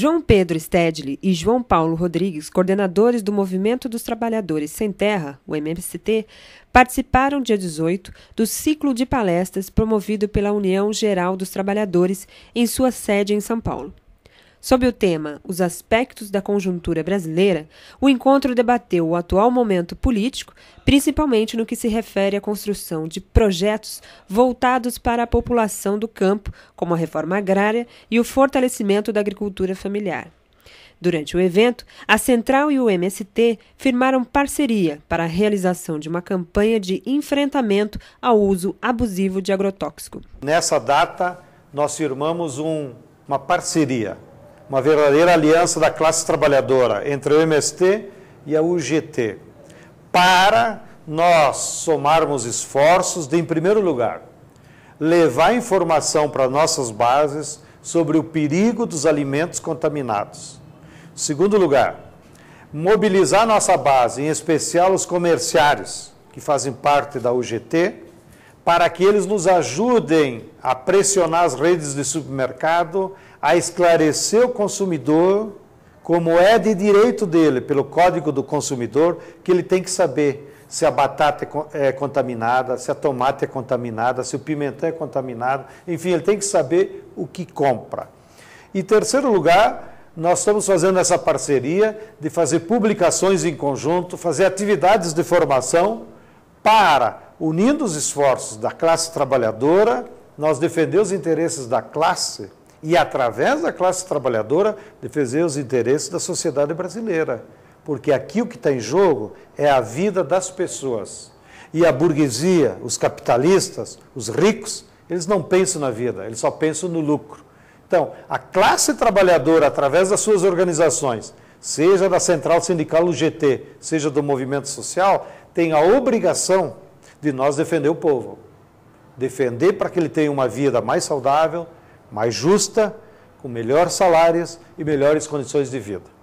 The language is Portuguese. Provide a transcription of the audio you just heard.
João Pedro Stedley e João Paulo Rodrigues, coordenadores do Movimento dos Trabalhadores Sem Terra, o MST, participaram dia 18 do ciclo de palestras promovido pela União Geral dos Trabalhadores em sua sede em São Paulo. Sob o tema Os Aspectos da Conjuntura Brasileira, o encontro debateu o atual momento político, principalmente no que se refere à construção de projetos voltados para a população do campo, como a reforma agrária e o fortalecimento da agricultura familiar. Durante o evento, a Central e o MST firmaram parceria para a realização de uma campanha de enfrentamento ao uso abusivo de agrotóxico. Nessa data, nós firmamos um, uma parceria uma verdadeira aliança da classe trabalhadora entre o MST e a UGT, para nós somarmos esforços de, em primeiro lugar, levar informação para nossas bases sobre o perigo dos alimentos contaminados. Segundo lugar, mobilizar nossa base, em especial os comerciários que fazem parte da UGT, para que eles nos ajudem a pressionar as redes de supermercado, a esclarecer o consumidor, como é de direito dele, pelo Código do Consumidor, que ele tem que saber se a batata é, é contaminada, se a tomate é contaminada, se o pimentão é contaminado, enfim, ele tem que saber o que compra. E terceiro lugar, nós estamos fazendo essa parceria de fazer publicações em conjunto, fazer atividades de formação para unindo os esforços da classe trabalhadora, nós defender os interesses da classe e, através da classe trabalhadora, defender os interesses da sociedade brasileira. Porque aqui o que está em jogo é a vida das pessoas. E a burguesia, os capitalistas, os ricos, eles não pensam na vida, eles só pensam no lucro. Então, a classe trabalhadora, através das suas organizações, seja da Central Sindical UGT, seja do movimento social, tem a obrigação de nós defender o povo. Defender para que ele tenha uma vida mais saudável, mais justa, com melhores salários e melhores condições de vida.